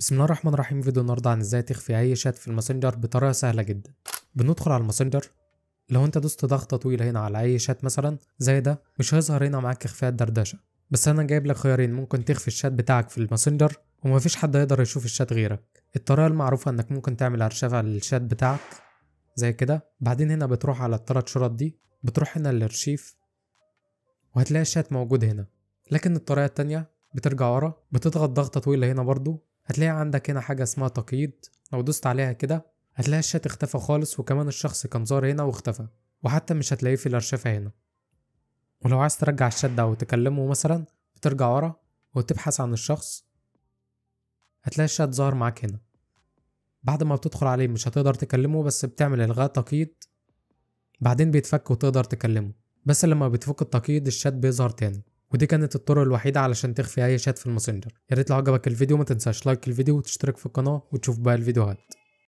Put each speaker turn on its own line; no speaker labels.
بسم الله الرحمن الرحيم فيديو النهارده عن ازاي تخفي اي شات في الماسنجر بطريقه سهله جدا بندخل على الماسنجر لو انت دوست ضغطه طويله هنا على اي شات مثلا زي ده مش هيظهر هنا معاك اخفاء الدردشه بس انا جايب لك خيارين ممكن تخفي الشات بتاعك في الماسنجر ومفيش حد يقدر يشوف الشات غيرك الطريقه المعروفه انك ممكن تعمل ارشيف على الشات بتاعك زي كده بعدين هنا بتروح على الثلاث شرط دي بتروح هنا للارشيف وهتلاقي الشات موجود هنا لكن الطريقه الثانيه بترجع ورا بتضغط ضغطه طويله هنا برضو هتلاقي عندك هنا حاجة اسمها تقييد لو دوست عليها كده هتلاقي الشات اختفى خالص وكمان الشخص كان ظاهر هنا واختفى وحتى مش هتلاقيه في الأرشفة هنا ولو عايز ترجع الشات ده وتكلمه مثلا بترجع ورا وتبحث عن الشخص هتلاقي الشات ظهر معاك هنا بعد ما بتدخل عليه مش هتقدر تكلمه بس بتعمل إلغاء تقييد بعدين بيتفك وتقدر تكلمه بس لما بتفك التقييد الشات بيظهر تاني ودي كانت الطرق الوحيدة علشان تخفي أي شات في الماسنجر ياريت لو عجبك الفيديو ما تنساش لايك الفيديو وتشترك في القناة وتشوف باقي الفيديوهات